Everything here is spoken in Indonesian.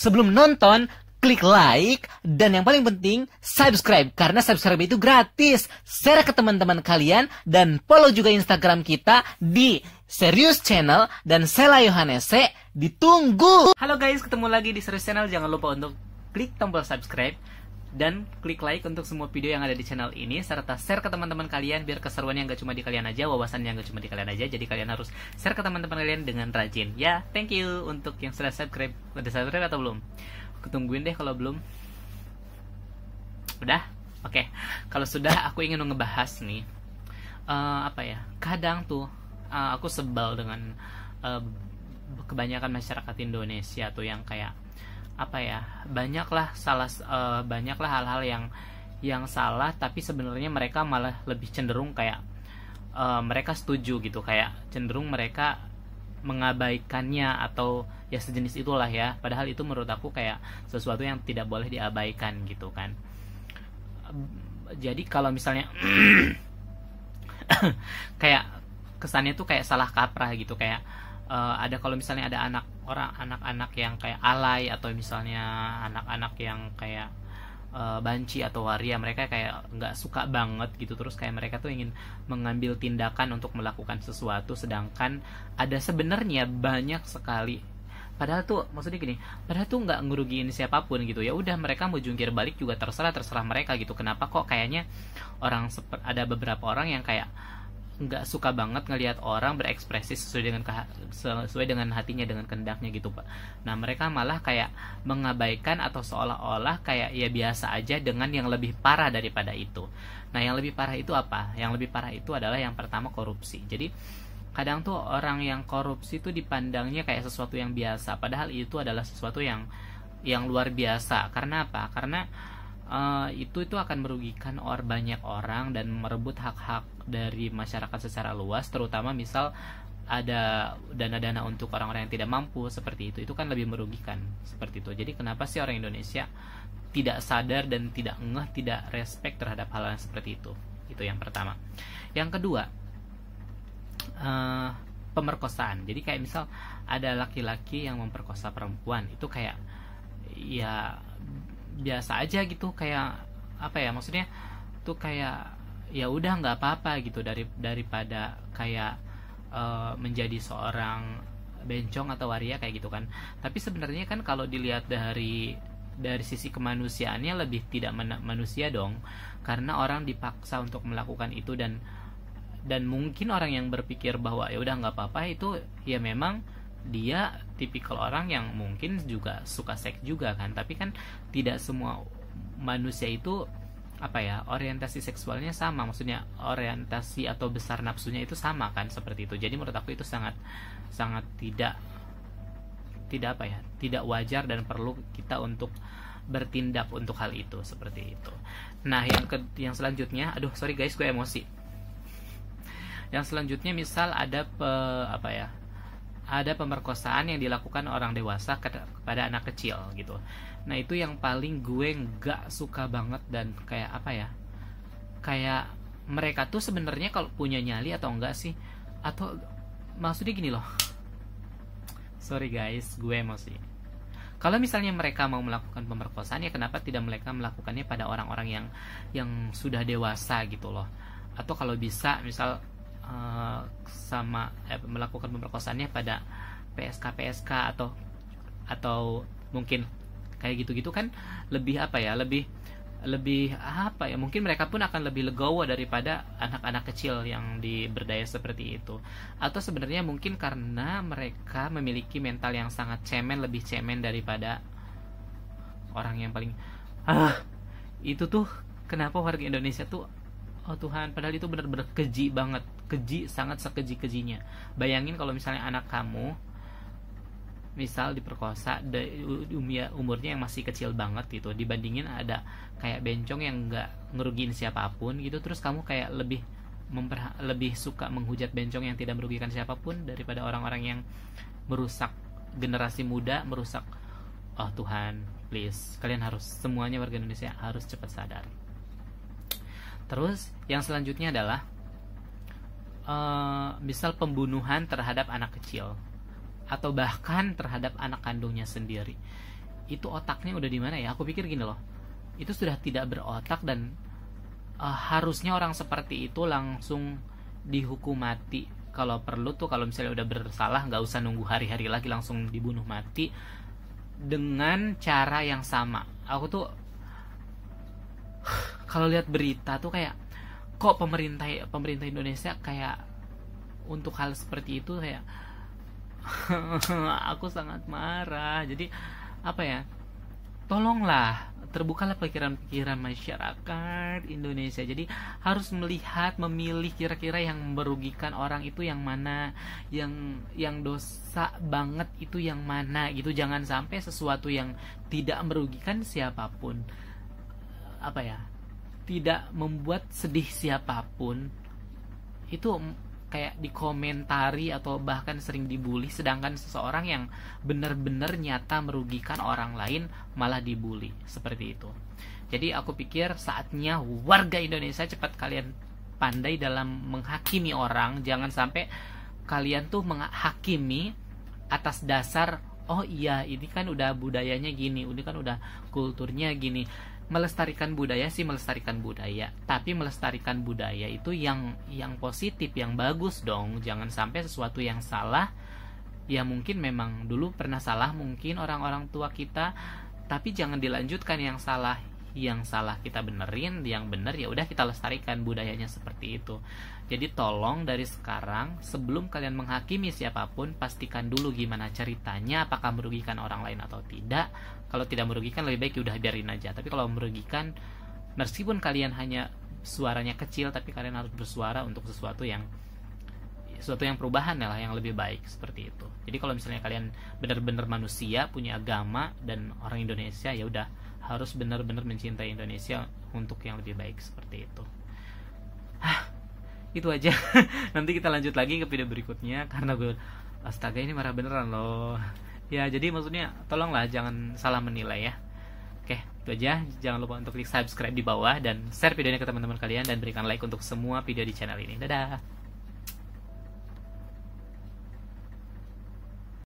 Sebelum nonton, klik like dan yang paling penting subscribe karena subscribe itu gratis. Share ke teman-teman kalian dan follow juga Instagram kita di Serius Channel dan Sela Yohanese ditunggu. Halo guys, ketemu lagi di Serius Channel. Jangan lupa untuk klik tombol subscribe dan klik like untuk semua video yang ada di channel ini serta share ke teman-teman kalian biar keseruan yang gak cuma di kalian aja wawasan yang gak cuma di kalian aja jadi kalian harus share ke teman-teman kalian dengan rajin ya thank you untuk yang sudah subscribe udah subscribe atau belum ketungguin deh kalau belum udah oke okay. kalau sudah aku ingin ngebahas nih uh, apa ya kadang tuh uh, aku sebel dengan uh, kebanyakan masyarakat Indonesia tuh yang kayak apa ya banyaklah salah uh, banyaklah hal-hal yang yang salah tapi sebenarnya mereka malah lebih cenderung kayak uh, mereka setuju gitu kayak cenderung mereka mengabaikannya atau ya sejenis itulah ya padahal itu menurut aku kayak sesuatu yang tidak boleh diabaikan gitu kan jadi kalau misalnya kayak kesannya tuh kayak salah kaprah gitu kayak uh, ada kalau misalnya ada anak orang anak-anak yang kayak alay atau misalnya anak-anak yang kayak eh, banci atau waria mereka kayak nggak suka banget gitu terus kayak mereka tuh ingin mengambil tindakan untuk melakukan sesuatu sedangkan ada sebenarnya banyak sekali padahal tuh maksudnya gini padahal tuh nggak ngerugiin siapapun gitu ya udah mereka mau jungkir balik juga terserah terserah mereka gitu kenapa kok kayaknya orang ada beberapa orang yang kayak nggak suka banget ngelihat orang berekspresi sesuai dengan sesuai dengan hatinya dengan kendaknya gitu pak. Nah mereka malah kayak mengabaikan atau seolah-olah kayak ya biasa aja dengan yang lebih parah daripada itu. Nah yang lebih parah itu apa? Yang lebih parah itu adalah yang pertama korupsi. Jadi kadang tuh orang yang korupsi tuh dipandangnya kayak sesuatu yang biasa padahal itu adalah sesuatu yang yang luar biasa karena apa karena Eh, itu itu akan merugikan or banyak orang dan merebut hak-hak dari masyarakat secara luas terutama misal ada dana-dana untuk orang-orang yang tidak mampu seperti itu itu kan lebih merugikan seperti itu jadi kenapa sih orang Indonesia tidak sadar dan tidak ngeh tidak respect terhadap hal yang seperti itu itu yang pertama yang kedua uh, pemerkosaan jadi kayak misal ada laki-laki yang memperkosa perempuan itu kayak ya biasa aja gitu kayak apa ya maksudnya tuh kayak ya udah nggak apa-apa gitu dari daripada kayak uh, menjadi seorang bencong atau waria kayak gitu kan tapi sebenarnya kan kalau dilihat dari dari sisi kemanusiaannya lebih tidak manusia dong karena orang dipaksa untuk melakukan itu dan dan mungkin orang yang berpikir bahwa ya udah nggak apa-apa itu ya memang dia tipikal orang yang mungkin juga suka seks juga kan tapi kan tidak semua manusia itu apa ya orientasi seksualnya sama maksudnya orientasi atau besar nafsunya itu sama kan seperti itu jadi menurut aku itu sangat sangat tidak tidak apa ya tidak wajar dan perlu kita untuk bertindak untuk hal itu seperti itu nah yang ke yang selanjutnya aduh sorry guys gue emosi yang selanjutnya misal ada pe, apa ya ada pemerkosaan yang dilakukan orang dewasa kepada anak kecil gitu. Nah itu yang paling gue nggak suka banget dan kayak apa ya? Kayak mereka tuh sebenarnya kalau punya nyali atau enggak sih? Atau maksudnya gini loh. Sorry guys, gue emosi. Kalau misalnya mereka mau melakukan pemerkosaan ya kenapa tidak mereka melakukannya pada orang-orang yang yang sudah dewasa gitu loh. Atau kalau bisa misal Eh, sama eh, melakukan pemerkosaannya pada PSK PSK atau atau mungkin kayak gitu-gitu kan lebih apa ya lebih lebih apa ya mungkin mereka pun akan lebih legowo daripada anak-anak kecil yang diberdaya seperti itu atau sebenarnya mungkin karena mereka memiliki mental yang sangat cemen lebih cemen daripada orang yang paling ah itu tuh kenapa warga Indonesia tuh oh Tuhan padahal itu benar-benar keji banget keji sangat sekeji-kejinya bayangin kalau misalnya anak kamu misal diperkosa di umurnya yang masih kecil banget gitu dibandingin ada kayak bencong yang nggak ngerugiin siapapun gitu terus kamu kayak lebih memperha lebih suka menghujat bencong yang tidak merugikan siapapun daripada orang-orang yang merusak generasi muda merusak oh Tuhan please kalian harus semuanya warga Indonesia harus cepat sadar Terus yang selanjutnya adalah uh, misal pembunuhan terhadap anak kecil atau bahkan terhadap anak kandungnya sendiri. Itu otaknya udah di mana ya? Aku pikir gini loh. Itu sudah tidak berotak dan uh, harusnya orang seperti itu langsung dihukum mati. Kalau perlu tuh kalau misalnya udah bersalah nggak usah nunggu hari-hari lagi langsung dibunuh mati dengan cara yang sama. Aku tuh kalau lihat berita tuh kayak kok pemerintah pemerintah Indonesia kayak untuk hal seperti itu kayak aku sangat marah jadi apa ya tolonglah terbukalah pikiran-pikiran masyarakat Indonesia jadi harus melihat memilih kira-kira yang merugikan orang itu yang mana yang yang dosa banget itu yang mana gitu jangan sampai sesuatu yang tidak merugikan siapapun apa ya tidak membuat sedih siapapun itu kayak dikomentari atau bahkan sering dibully sedangkan seseorang yang benar-benar nyata merugikan orang lain malah dibully seperti itu. Jadi aku pikir saatnya warga Indonesia cepat kalian pandai dalam menghakimi orang, jangan sampai kalian tuh menghakimi atas dasar oh iya ini kan udah budayanya gini, ini kan udah kulturnya gini melestarikan budaya sih melestarikan budaya tapi melestarikan budaya itu yang yang positif yang bagus dong jangan sampai sesuatu yang salah ya mungkin memang dulu pernah salah mungkin orang-orang tua kita tapi jangan dilanjutkan yang salah yang salah kita benerin yang bener ya udah kita lestarikan budayanya seperti itu jadi tolong dari sekarang sebelum kalian menghakimi siapapun pastikan dulu gimana ceritanya apakah merugikan orang lain atau tidak kalau tidak merugikan lebih baik udah biarin aja tapi kalau merugikan meskipun kalian hanya suaranya kecil tapi kalian harus bersuara untuk sesuatu yang sesuatu yang perubahan lah yang lebih baik seperti itu jadi kalau misalnya kalian benar-benar manusia punya agama dan orang Indonesia ya udah harus benar-benar mencintai Indonesia untuk yang lebih baik seperti itu. Hah, itu aja. Nanti kita lanjut lagi ke video berikutnya karena gue astaga ini marah beneran loh. Ya, jadi maksudnya tolonglah jangan salah menilai ya. Oke, itu aja. Jangan lupa untuk klik subscribe di bawah dan share videonya ke teman-teman kalian dan berikan like untuk semua video di channel ini. Dadah.